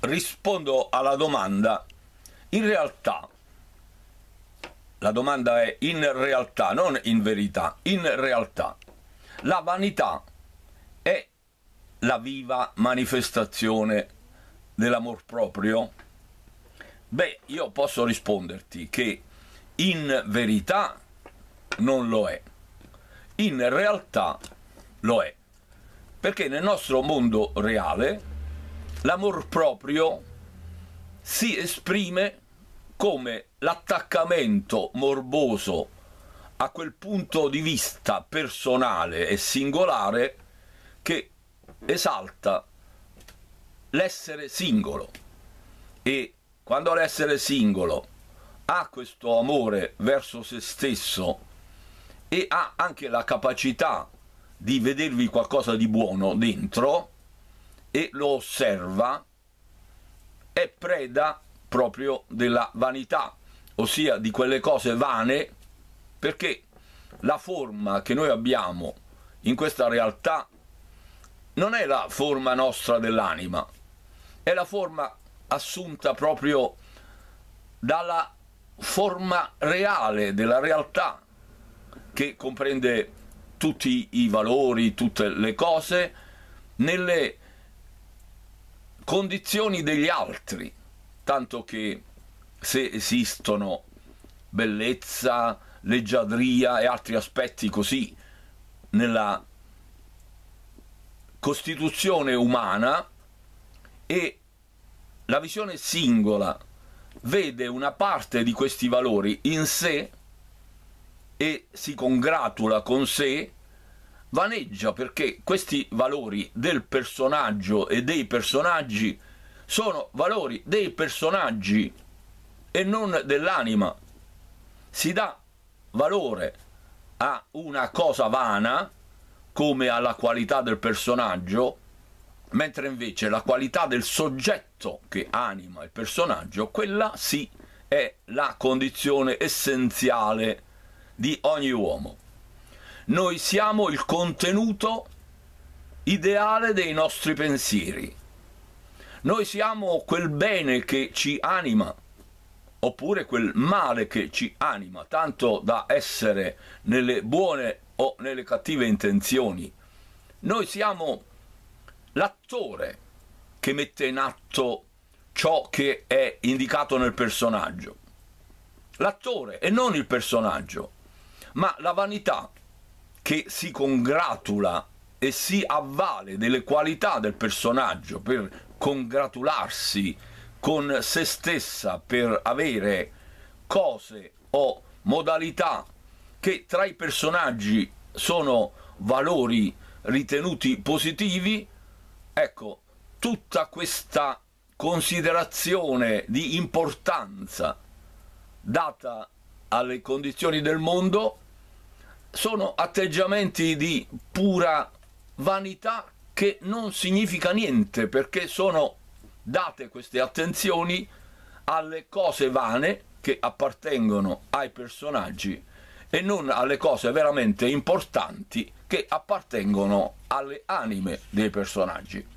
rispondo alla domanda in realtà la domanda è in realtà non in verità in realtà la vanità è la viva manifestazione dell'amor proprio beh io posso risponderti che in verità non lo è in realtà lo è perché nel nostro mondo reale l'amor proprio si esprime come l'attaccamento morboso a quel punto di vista personale e singolare che esalta l'essere singolo e quando l'essere singolo ha questo amore verso se stesso e ha anche la capacità di vedervi qualcosa di buono dentro, e lo osserva è preda proprio della vanità, ossia di quelle cose vane, perché la forma che noi abbiamo in questa realtà non è la forma nostra dell'anima, è la forma assunta proprio dalla forma reale della realtà che comprende tutti i valori, tutte le cose, nelle condizioni degli altri, tanto che se esistono bellezza, leggiadria e altri aspetti così nella costituzione umana e la visione singola vede una parte di questi valori in sé e si congratula con sé vaneggia perché questi valori del personaggio e dei personaggi sono valori dei personaggi e non dell'anima. Si dà valore a una cosa vana come alla qualità del personaggio, mentre invece la qualità del soggetto che anima il personaggio, quella sì è la condizione essenziale di ogni uomo. Noi siamo il contenuto ideale dei nostri pensieri. Noi siamo quel bene che ci anima, oppure quel male che ci anima, tanto da essere nelle buone o nelle cattive intenzioni. Noi siamo l'attore che mette in atto ciò che è indicato nel personaggio. L'attore e non il personaggio, ma la vanità che si congratula e si avvale delle qualità del personaggio per congratularsi con se stessa per avere cose o modalità che tra i personaggi sono valori ritenuti positivi, ecco, tutta questa considerazione di importanza data alle condizioni del mondo sono atteggiamenti di pura vanità che non significa niente perché sono date queste attenzioni alle cose vane che appartengono ai personaggi e non alle cose veramente importanti che appartengono alle anime dei personaggi.